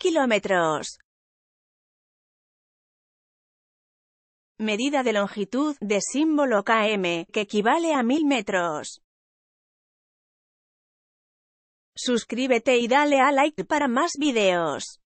kilómetros. Medida de longitud de símbolo km, que equivale a 1000 metros. Suscríbete y dale a like para más videos.